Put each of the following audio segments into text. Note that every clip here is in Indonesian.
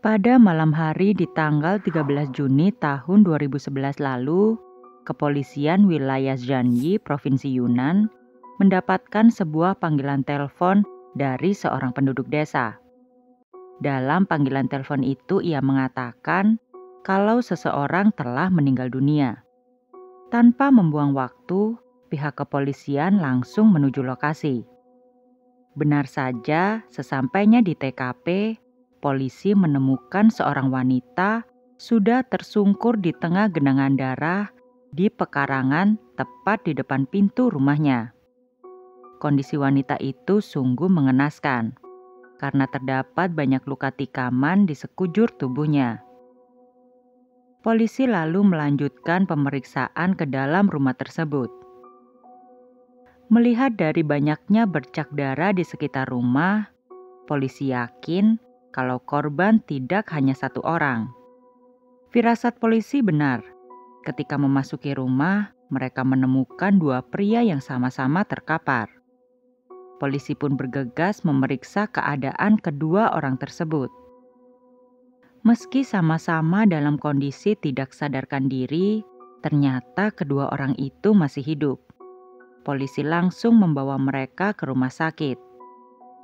Pada malam hari di tanggal 13 Juni tahun 2011 lalu, Kepolisian Wilayah Zhanyi, Provinsi Yunnan, mendapatkan sebuah panggilan telepon dari seorang penduduk desa. Dalam panggilan telepon itu ia mengatakan kalau seseorang telah meninggal dunia. Tanpa membuang waktu, pihak kepolisian langsung menuju lokasi. Benar saja, sesampainya di TKP, polisi menemukan seorang wanita sudah tersungkur di tengah genangan darah di pekarangan tepat di depan pintu rumahnya. Kondisi wanita itu sungguh mengenaskan karena terdapat banyak luka tikaman di sekujur tubuhnya. Polisi lalu melanjutkan pemeriksaan ke dalam rumah tersebut. Melihat dari banyaknya bercak darah di sekitar rumah, polisi yakin kalau korban tidak hanya satu orang. Firasat polisi benar. Ketika memasuki rumah, mereka menemukan dua pria yang sama-sama terkapar. Polisi pun bergegas memeriksa keadaan kedua orang tersebut. Meski sama-sama dalam kondisi tidak sadarkan diri, ternyata kedua orang itu masih hidup polisi langsung membawa mereka ke rumah sakit.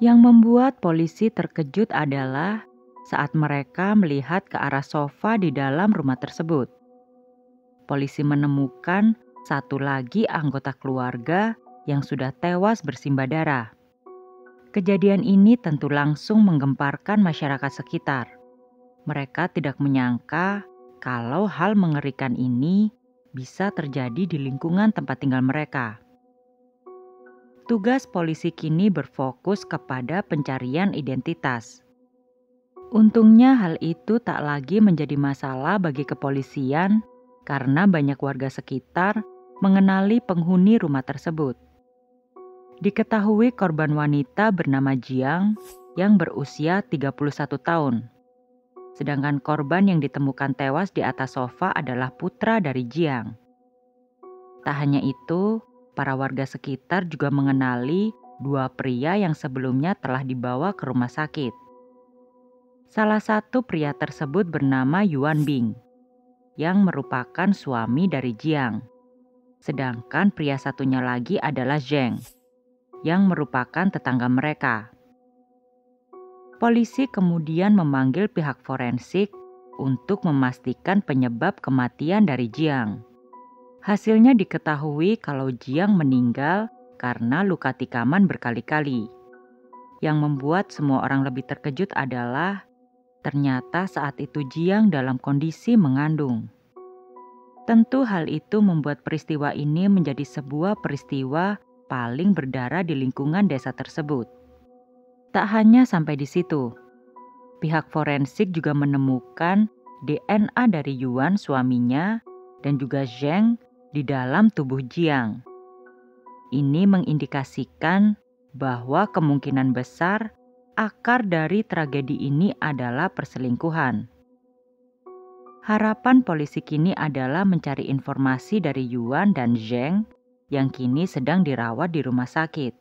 Yang membuat polisi terkejut adalah saat mereka melihat ke arah sofa di dalam rumah tersebut. Polisi menemukan satu lagi anggota keluarga yang sudah tewas bersimbah darah. Kejadian ini tentu langsung menggemparkan masyarakat sekitar. Mereka tidak menyangka kalau hal mengerikan ini bisa terjadi di lingkungan tempat tinggal mereka tugas polisi kini berfokus kepada pencarian identitas. Untungnya hal itu tak lagi menjadi masalah bagi kepolisian karena banyak warga sekitar mengenali penghuni rumah tersebut. Diketahui korban wanita bernama Jiang yang berusia 31 tahun. Sedangkan korban yang ditemukan tewas di atas sofa adalah putra dari Jiang. Tak hanya itu, para warga sekitar juga mengenali dua pria yang sebelumnya telah dibawa ke rumah sakit. Salah satu pria tersebut bernama Yuan Bing, yang merupakan suami dari Jiang. Sedangkan pria satunya lagi adalah Zheng, yang merupakan tetangga mereka. Polisi kemudian memanggil pihak forensik untuk memastikan penyebab kematian dari Jiang. Hasilnya diketahui kalau Jiang meninggal karena luka tikaman berkali-kali. Yang membuat semua orang lebih terkejut adalah ternyata saat itu Jiang dalam kondisi mengandung. Tentu hal itu membuat peristiwa ini menjadi sebuah peristiwa paling berdarah di lingkungan desa tersebut. Tak hanya sampai di situ, pihak forensik juga menemukan DNA dari Yuan suaminya dan juga Zheng di dalam tubuh Jiang. Ini mengindikasikan bahwa kemungkinan besar akar dari tragedi ini adalah perselingkuhan. Harapan polisi kini adalah mencari informasi dari Yuan dan Zheng yang kini sedang dirawat di rumah sakit.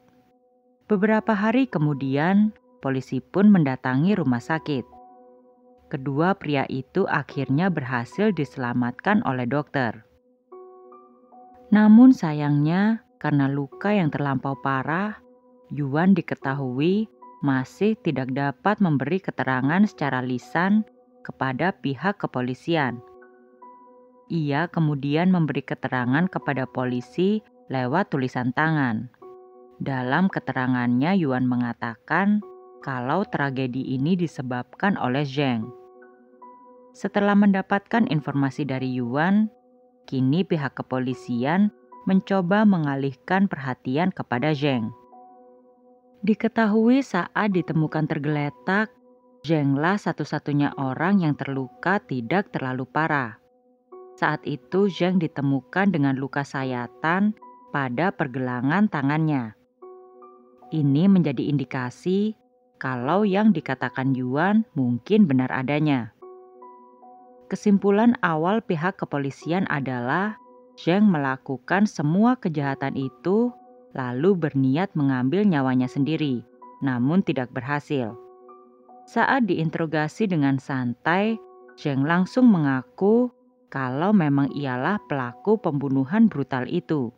Beberapa hari kemudian, polisi pun mendatangi rumah sakit. Kedua pria itu akhirnya berhasil diselamatkan oleh dokter. Namun sayangnya, karena luka yang terlampau parah, Yuan diketahui masih tidak dapat memberi keterangan secara lisan kepada pihak kepolisian. Ia kemudian memberi keterangan kepada polisi lewat tulisan tangan. Dalam keterangannya, Yuan mengatakan kalau tragedi ini disebabkan oleh Zheng. Setelah mendapatkan informasi dari Yuan, Kini pihak kepolisian mencoba mengalihkan perhatian kepada Zheng. Diketahui saat ditemukan tergeletak, Zhenglah satu-satunya orang yang terluka tidak terlalu parah. Saat itu Zheng ditemukan dengan luka sayatan pada pergelangan tangannya. Ini menjadi indikasi kalau yang dikatakan Yuan mungkin benar adanya. Kesimpulan awal pihak kepolisian adalah Zheng melakukan semua kejahatan itu lalu berniat mengambil nyawanya sendiri, namun tidak berhasil. Saat diinterogasi dengan santai, Zheng langsung mengaku kalau memang ialah pelaku pembunuhan brutal itu.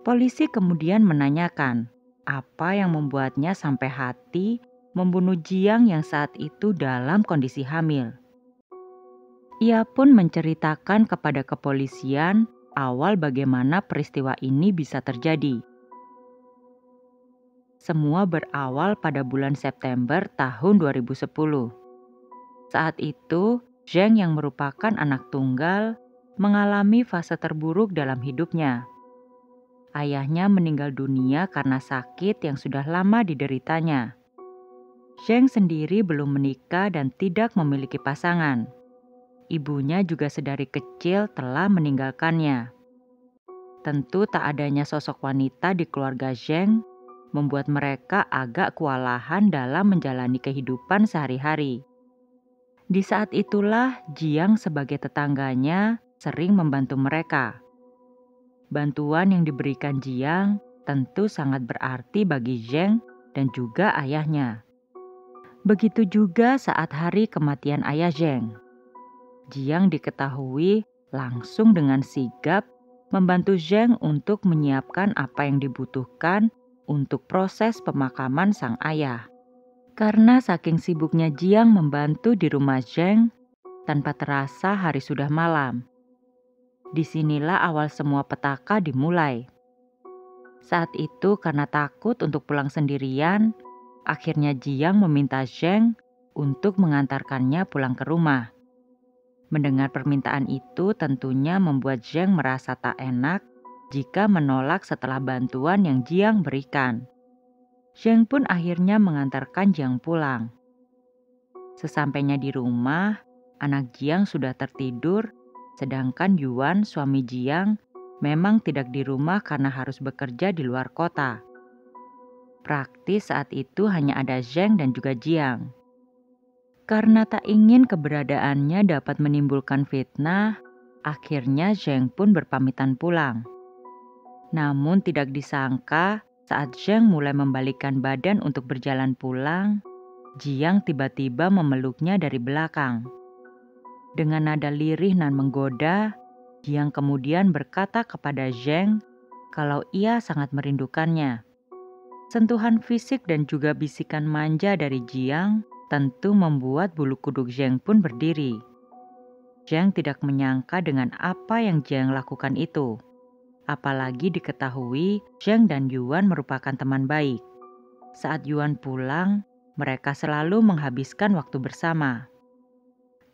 Polisi kemudian menanyakan apa yang membuatnya sampai hati membunuh Jiang yang saat itu dalam kondisi hamil. Ia pun menceritakan kepada kepolisian awal bagaimana peristiwa ini bisa terjadi. Semua berawal pada bulan September tahun 2010. Saat itu, Zheng yang merupakan anak tunggal mengalami fase terburuk dalam hidupnya. Ayahnya meninggal dunia karena sakit yang sudah lama dideritanya. Zheng sendiri belum menikah dan tidak memiliki pasangan. Ibunya juga sedari kecil telah meninggalkannya. Tentu tak adanya sosok wanita di keluarga Zheng membuat mereka agak kewalahan dalam menjalani kehidupan sehari-hari. Di saat itulah Jiang sebagai tetangganya sering membantu mereka. Bantuan yang diberikan Jiang tentu sangat berarti bagi Zheng dan juga ayahnya. Begitu juga saat hari kematian ayah Zheng. Jiang diketahui langsung dengan sigap membantu Zheng untuk menyiapkan apa yang dibutuhkan untuk proses pemakaman sang ayah. Karena saking sibuknya Jiang membantu di rumah Zheng, tanpa terasa hari sudah malam. Disinilah awal semua petaka dimulai. Saat itu karena takut untuk pulang sendirian, akhirnya Jiang meminta Zheng untuk mengantarkannya pulang ke rumah. Mendengar permintaan itu tentunya membuat Zheng merasa tak enak jika menolak setelah bantuan yang Jiang berikan. Zheng pun akhirnya mengantarkan Jiang pulang. Sesampainya di rumah, anak Jiang sudah tertidur, sedangkan Yuan, suami Jiang, memang tidak di rumah karena harus bekerja di luar kota. Praktis saat itu hanya ada Zheng dan juga Jiang. Karena tak ingin keberadaannya dapat menimbulkan fitnah, akhirnya Zheng pun berpamitan pulang. Namun tidak disangka saat Zheng mulai membalikkan badan untuk berjalan pulang, Jiang tiba-tiba memeluknya dari belakang. Dengan nada lirih nan menggoda, Jiang kemudian berkata kepada Zheng kalau ia sangat merindukannya. Sentuhan fisik dan juga bisikan manja dari Jiang tentu membuat bulu kuduk Zheng pun berdiri. Zheng tidak menyangka dengan apa yang Zheng lakukan itu. Apalagi diketahui Zheng dan Yuan merupakan teman baik. Saat Yuan pulang, mereka selalu menghabiskan waktu bersama.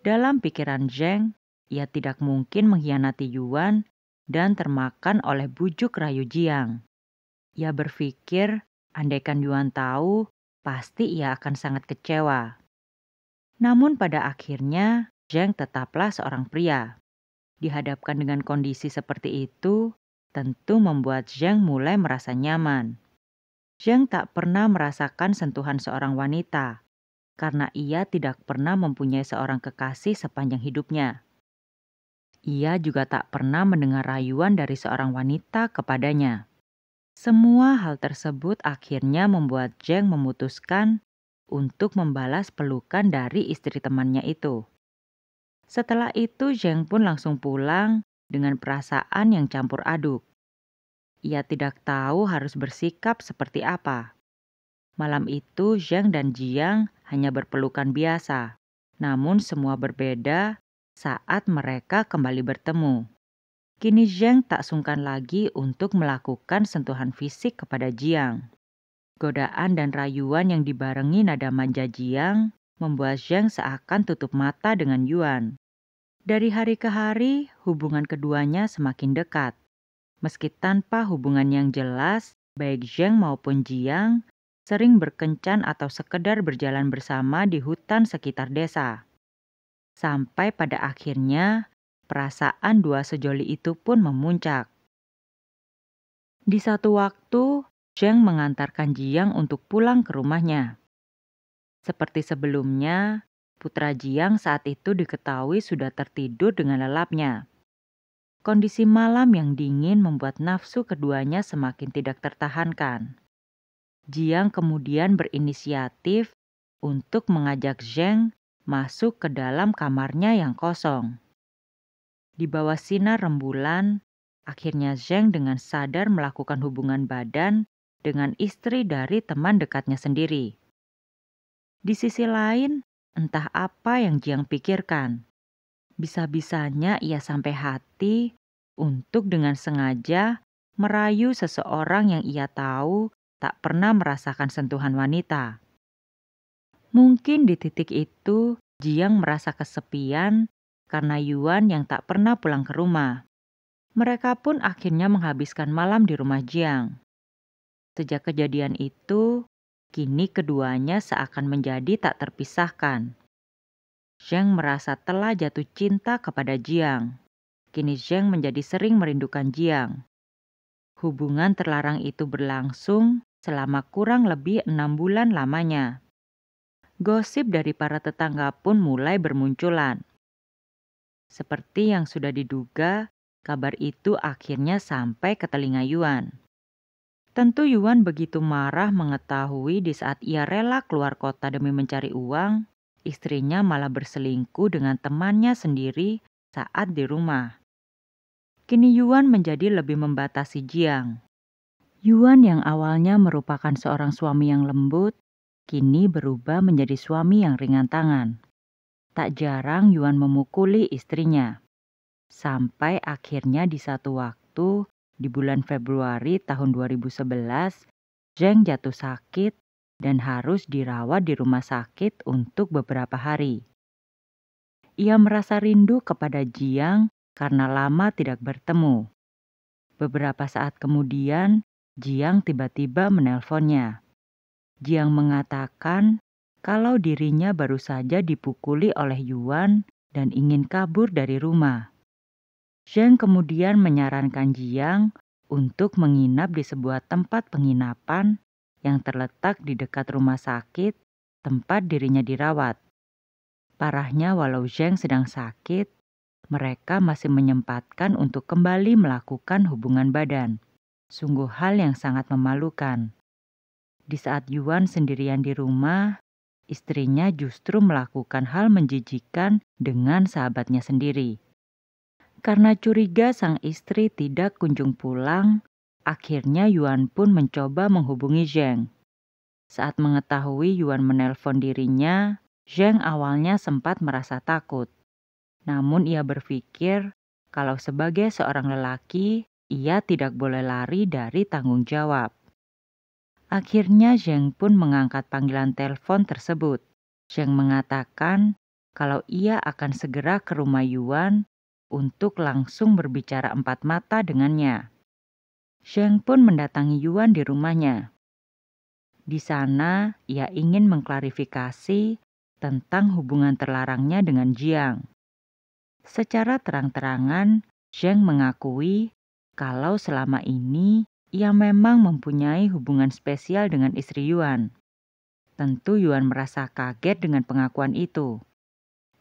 Dalam pikiran Zheng, ia tidak mungkin mengkhianati Yuan dan termakan oleh bujuk rayu Jiang. Ia berpikir, andaikan Yuan tahu pasti ia akan sangat kecewa. Namun pada akhirnya, Zheng tetaplah seorang pria. Dihadapkan dengan kondisi seperti itu, tentu membuat Zheng mulai merasa nyaman. Zheng tak pernah merasakan sentuhan seorang wanita, karena ia tidak pernah mempunyai seorang kekasih sepanjang hidupnya. Ia juga tak pernah mendengar rayuan dari seorang wanita kepadanya. Semua hal tersebut akhirnya membuat Jeng memutuskan untuk membalas pelukan dari istri temannya itu. Setelah itu, Jeng pun langsung pulang dengan perasaan yang campur aduk. Ia tidak tahu harus bersikap seperti apa. Malam itu, Jeng dan Jiang hanya berpelukan biasa, namun semua berbeda saat mereka kembali bertemu. Kini Zheng tak sungkan lagi untuk melakukan sentuhan fisik kepada Jiang. Godaan dan rayuan yang dibarengi nada manja Jiang membuat Zheng seakan tutup mata dengan Yuan. Dari hari ke hari, hubungan keduanya semakin dekat. Meski tanpa hubungan yang jelas, baik Zheng maupun Jiang sering berkencan atau sekedar berjalan bersama di hutan sekitar desa. Sampai pada akhirnya, perasaan dua sejoli itu pun memuncak. Di satu waktu, Zheng mengantarkan Jiang untuk pulang ke rumahnya. Seperti sebelumnya, putra Jiang saat itu diketahui sudah tertidur dengan lelapnya. Kondisi malam yang dingin membuat nafsu keduanya semakin tidak tertahankan. Jiang kemudian berinisiatif untuk mengajak Zheng masuk ke dalam kamarnya yang kosong. Di bawah sinar rembulan, akhirnya Zheng dengan sadar melakukan hubungan badan dengan istri dari teman dekatnya sendiri. Di sisi lain, entah apa yang Jiang pikirkan. Bisa-bisanya ia sampai hati untuk dengan sengaja merayu seseorang yang ia tahu tak pernah merasakan sentuhan wanita. Mungkin di titik itu, Jiang merasa kesepian karena Yuan yang tak pernah pulang ke rumah. Mereka pun akhirnya menghabiskan malam di rumah Jiang. Sejak kejadian itu, kini keduanya seakan menjadi tak terpisahkan. Zheng merasa telah jatuh cinta kepada Jiang. Kini Zheng menjadi sering merindukan Jiang. Hubungan terlarang itu berlangsung selama kurang lebih enam bulan lamanya. Gosip dari para tetangga pun mulai bermunculan. Seperti yang sudah diduga, kabar itu akhirnya sampai ke telinga Yuan. Tentu Yuan begitu marah mengetahui di saat ia rela keluar kota demi mencari uang, istrinya malah berselingkuh dengan temannya sendiri saat di rumah. Kini Yuan menjadi lebih membatasi Jiang. Yuan yang awalnya merupakan seorang suami yang lembut, kini berubah menjadi suami yang ringan tangan. Tak jarang Yuan memukuli istrinya. Sampai akhirnya di satu waktu, di bulan Februari tahun 2011, Zheng jatuh sakit dan harus dirawat di rumah sakit untuk beberapa hari. Ia merasa rindu kepada Jiang karena lama tidak bertemu. Beberapa saat kemudian, Jiang tiba-tiba menelponnya. Jiang mengatakan kalau dirinya baru saja dipukuli oleh Yuan dan ingin kabur dari rumah. Zheng kemudian menyarankan Jiang untuk menginap di sebuah tempat penginapan yang terletak di dekat rumah sakit tempat dirinya dirawat. Parahnya walau Zheng sedang sakit, mereka masih menyempatkan untuk kembali melakukan hubungan badan. Sungguh hal yang sangat memalukan. Di saat Yuan sendirian di rumah, istrinya justru melakukan hal menjijikan dengan sahabatnya sendiri. Karena curiga sang istri tidak kunjung pulang, akhirnya Yuan pun mencoba menghubungi Zheng. Saat mengetahui Yuan menelpon dirinya, Zheng awalnya sempat merasa takut. Namun ia berpikir kalau sebagai seorang lelaki, ia tidak boleh lari dari tanggung jawab. Akhirnya Zheng pun mengangkat panggilan telepon tersebut. Zheng mengatakan kalau ia akan segera ke rumah Yuan untuk langsung berbicara empat mata dengannya. Zheng pun mendatangi Yuan di rumahnya. Di sana, ia ingin mengklarifikasi tentang hubungan terlarangnya dengan Jiang. Secara terang-terangan, Zheng mengakui kalau selama ini ia memang mempunyai hubungan spesial dengan istri Yuan. Tentu Yuan merasa kaget dengan pengakuan itu.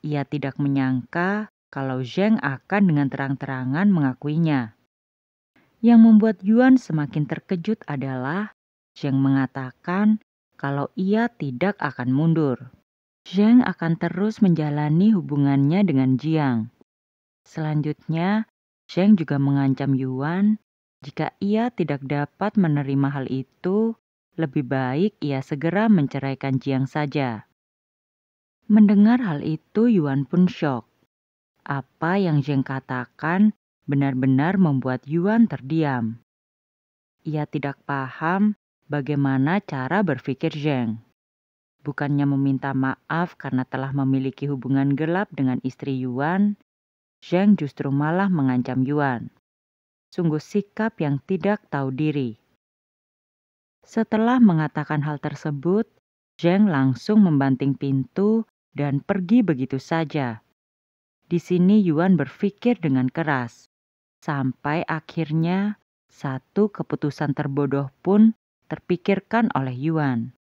Ia tidak menyangka kalau Zheng akan dengan terang-terangan mengakuinya. Yang membuat Yuan semakin terkejut adalah Zheng mengatakan kalau ia tidak akan mundur. Zheng akan terus menjalani hubungannya dengan Jiang. Selanjutnya, Zheng juga mengancam Yuan jika ia tidak dapat menerima hal itu, lebih baik ia segera menceraikan Jiang saja. Mendengar hal itu, Yuan pun shock. Apa yang Jiang katakan benar-benar membuat Yuan terdiam. Ia tidak paham bagaimana cara berpikir Zheng. Bukannya meminta maaf karena telah memiliki hubungan gelap dengan istri Yuan, Zheng justru malah mengancam Yuan sungguh sikap yang tidak tahu diri. Setelah mengatakan hal tersebut, Zheng langsung membanting pintu dan pergi begitu saja. Di sini Yuan berpikir dengan keras, sampai akhirnya satu keputusan terbodoh pun terpikirkan oleh Yuan.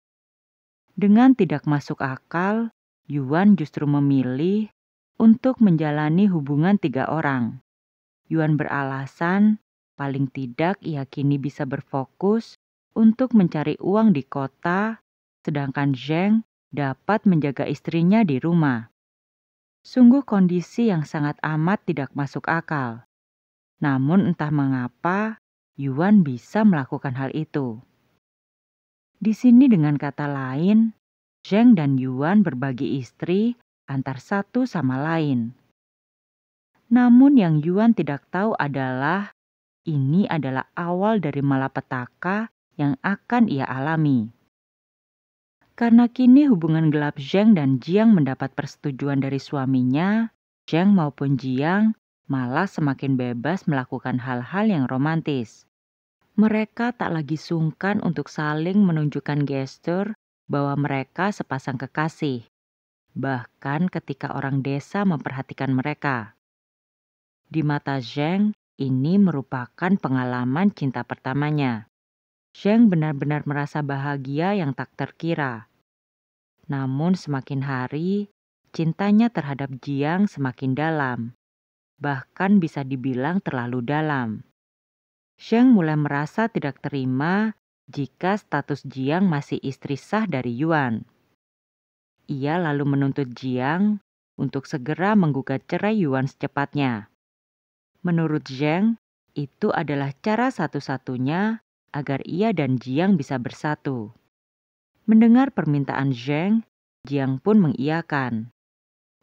Dengan tidak masuk akal, Yuan justru memilih untuk menjalani hubungan tiga orang. Yuan beralasan paling tidak ia kini bisa berfokus untuk mencari uang di kota, sedangkan Zheng dapat menjaga istrinya di rumah. Sungguh kondisi yang sangat amat tidak masuk akal. Namun entah mengapa, Yuan bisa melakukan hal itu. Di sini dengan kata lain, Zheng dan Yuan berbagi istri antar satu sama lain. Namun yang Yuan tidak tahu adalah ini adalah awal dari malapetaka yang akan ia alami. Karena kini hubungan gelap Zheng dan Jiang mendapat persetujuan dari suaminya, Zheng maupun Jiang malah semakin bebas melakukan hal-hal yang romantis. Mereka tak lagi sungkan untuk saling menunjukkan gestur bahwa mereka sepasang kekasih, bahkan ketika orang desa memperhatikan mereka. Di mata Zheng, ini merupakan pengalaman cinta pertamanya. Zheng benar-benar merasa bahagia yang tak terkira. Namun semakin hari, cintanya terhadap Jiang semakin dalam. Bahkan bisa dibilang terlalu dalam. Zheng mulai merasa tidak terima jika status Jiang masih istri sah dari Yuan. Ia lalu menuntut Jiang untuk segera menggugat cerai Yuan secepatnya. Menurut Zheng, itu adalah cara satu-satunya agar ia dan Jiang bisa bersatu. Mendengar permintaan Zheng, Jiang pun mengiyakan.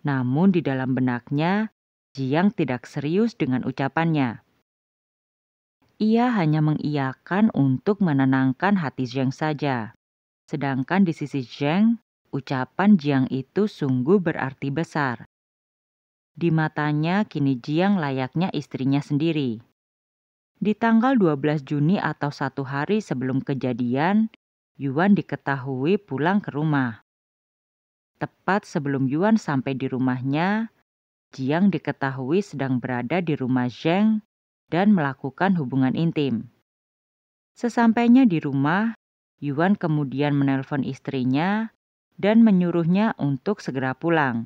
Namun di dalam benaknya, Jiang tidak serius dengan ucapannya. Ia hanya mengiyakan untuk menenangkan hati Zheng saja. Sedangkan di sisi Zheng, ucapan Jiang itu sungguh berarti besar. Di matanya kini Jiang layaknya istrinya sendiri. Di tanggal 12 Juni atau satu hari sebelum kejadian, Yuan diketahui pulang ke rumah. Tepat sebelum Yuan sampai di rumahnya, Jiang diketahui sedang berada di rumah Zheng dan melakukan hubungan intim. Sesampainya di rumah, Yuan kemudian menelpon istrinya dan menyuruhnya untuk segera pulang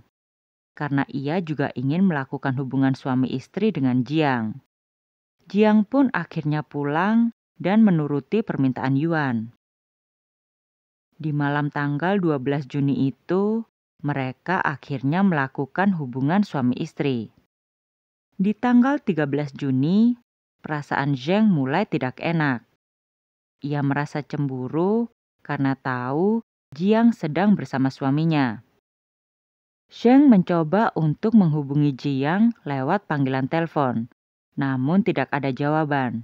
karena ia juga ingin melakukan hubungan suami istri dengan Jiang. Jiang pun akhirnya pulang dan menuruti permintaan Yuan. Di malam tanggal 12 Juni itu, mereka akhirnya melakukan hubungan suami istri. Di tanggal 13 Juni, perasaan Zheng mulai tidak enak. Ia merasa cemburu karena tahu Jiang sedang bersama suaminya. Sheng mencoba untuk menghubungi Jiang lewat panggilan telepon, namun tidak ada jawaban.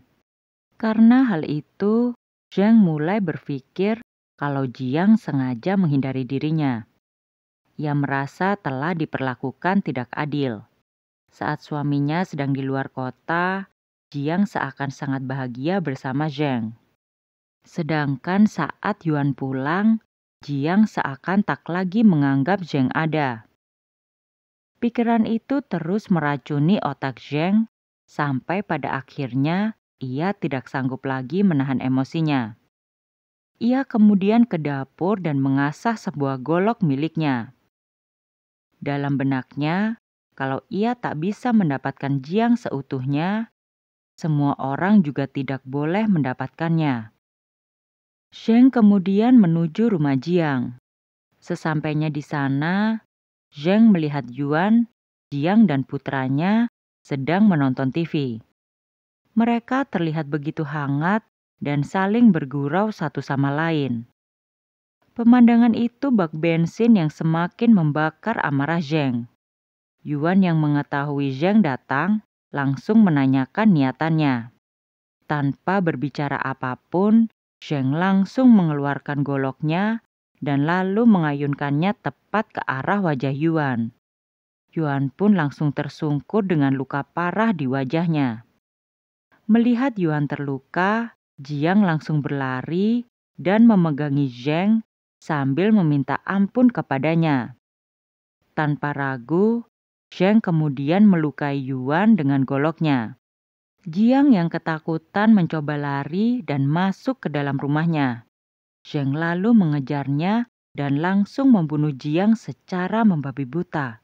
Karena hal itu, Sheng mulai berpikir kalau Jiang sengaja menghindari dirinya. Ia merasa telah diperlakukan tidak adil. Saat suaminya sedang di luar kota, Jiang seakan sangat bahagia bersama Zheng. Sedangkan saat Yuan pulang, Jiang seakan tak lagi menganggap Zheng ada. Pikiran itu terus meracuni otak Zheng sampai pada akhirnya ia tidak sanggup lagi menahan emosinya. Ia kemudian ke dapur dan mengasah sebuah golok miliknya. Dalam benaknya, kalau ia tak bisa mendapatkan Jiang seutuhnya, semua orang juga tidak boleh mendapatkannya. Sheng kemudian menuju rumah Jiang. Sesampainya di sana, Zheng melihat Yuan, Jiang dan putranya sedang menonton TV. Mereka terlihat begitu hangat dan saling bergurau satu sama lain. Pemandangan itu bak bensin yang semakin membakar amarah Zheng. Yuan yang mengetahui Zheng datang langsung menanyakan niatannya. Tanpa berbicara apapun, Zheng langsung mengeluarkan goloknya dan lalu mengayunkannya tepat ke arah wajah Yuan. Yuan pun langsung tersungkur dengan luka parah di wajahnya. Melihat Yuan terluka, Jiang langsung berlari dan memegangi Zheng sambil meminta ampun kepadanya. Tanpa ragu, Zheng kemudian melukai Yuan dengan goloknya. Jiang yang ketakutan mencoba lari dan masuk ke dalam rumahnya. Sheng lalu mengejarnya dan langsung membunuh Jiang secara membabi buta.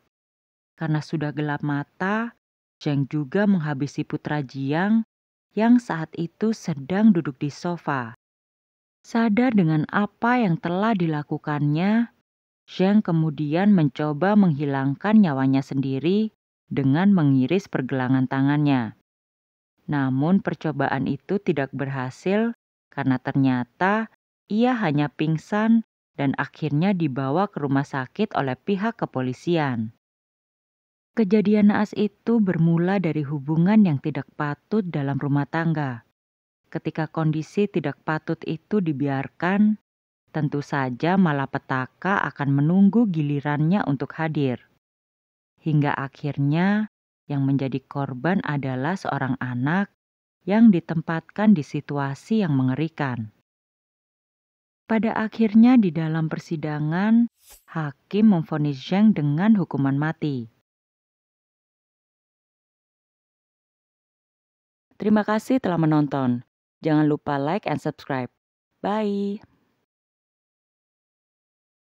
Karena sudah gelap mata, Sheng juga menghabisi putra Jiang yang saat itu sedang duduk di sofa. Sadar dengan apa yang telah dilakukannya, Sheng kemudian mencoba menghilangkan nyawanya sendiri dengan mengiris pergelangan tangannya. Namun percobaan itu tidak berhasil karena ternyata ia hanya pingsan dan akhirnya dibawa ke rumah sakit oleh pihak kepolisian. Kejadian naas itu bermula dari hubungan yang tidak patut dalam rumah tangga. Ketika kondisi tidak patut itu dibiarkan, tentu saja malapetaka akan menunggu gilirannya untuk hadir. Hingga akhirnya, yang menjadi korban adalah seorang anak yang ditempatkan di situasi yang mengerikan. Pada akhirnya di dalam persidangan, hakim memvonis Zheng dengan hukuman mati. Terima kasih telah menonton. Jangan lupa like and subscribe. Bye.